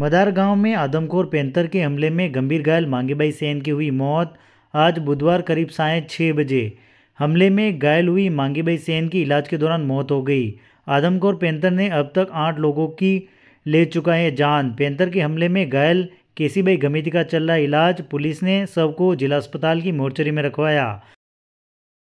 मदार गांव में आदमखोर पेंथर के हमले में गंभीर घायल मांगीबाई सेन की हुई मौत आज बुधवार करीब साय छः बजे हमले में घायल हुई मांगीबाई सेन की इलाज के दौरान मौत हो गई आदमखोर पेंथर ने अब तक आठ लोगों की ले चुका है जान पेंथर के हमले में घायल केसीबाई गमिति का चल रहा इलाज पुलिस ने सबको जिला अस्पताल की मोर्चरी में रखवाया